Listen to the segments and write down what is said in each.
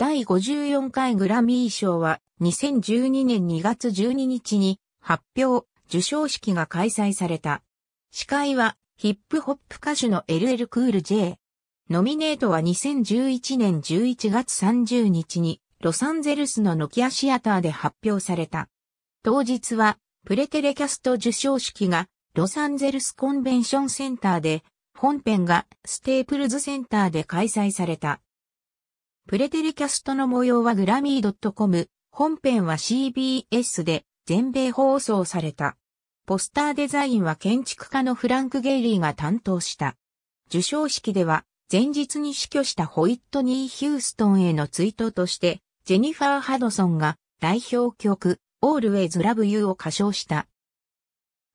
第54回グラミー賞は2012年2月12日に発表、受賞式が開催された。司会はヒップホップ歌手の LL クール J。ノミネートは2011年11月30日にロサンゼルスのノキアシアターで発表された。当日はプレテレキャスト受賞式がロサンゼルスコンベンションセンターで本編がステープルズセンターで開催された。プレテレキャストの模様はグラミー .com、本編は CBS で全米放送された。ポスターデザインは建築家のフランク・ゲイリーが担当した。受賞式では、前日に死去したホイットニー・ヒューストンへの追悼として、ジェニファー・ハドソンが代表曲、Always Love You を歌唱した。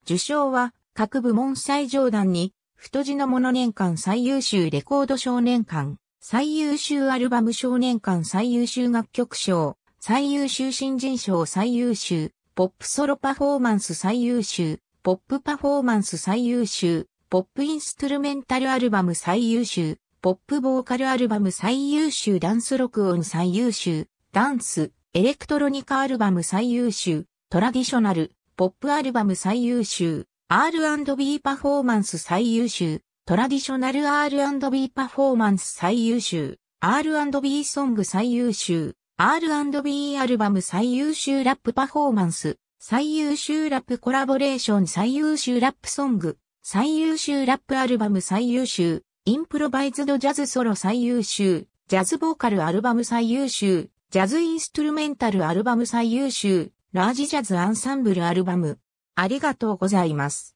受賞は、各部門最上段に、太字のもの年間最優秀レコード少年館、最優秀アルバム少年館最優秀楽曲賞、最優秀新人賞最優秀、ポップソロパフォーマンス最優秀、ポップパフォーマンス最優秀、ポップインストゥルメンタルアルバム最優秀、ポップボーカルアルバム最優秀ダンス録音最優秀、ダンス、エレクトロニカアルバム最優秀、トラディショナル、ポップアルバム最優秀、R&B パフォーマンス最優秀、トラディショナル R&B パフォーマンス最優秀、R&B ソング最優秀、R&B アルバム最優秀ラップパフォーマンス、最優秀ラップコラボレーション最優秀ラップソング、最優秀ラップアルバム最優秀、インプロバイズドジャズソロ最優秀、ジャズボーカルアルバム最優秀、ジャズインストゥルメンタルアルバム最優秀、ラージジャズアンサンブルアルバム。ありがとうございます。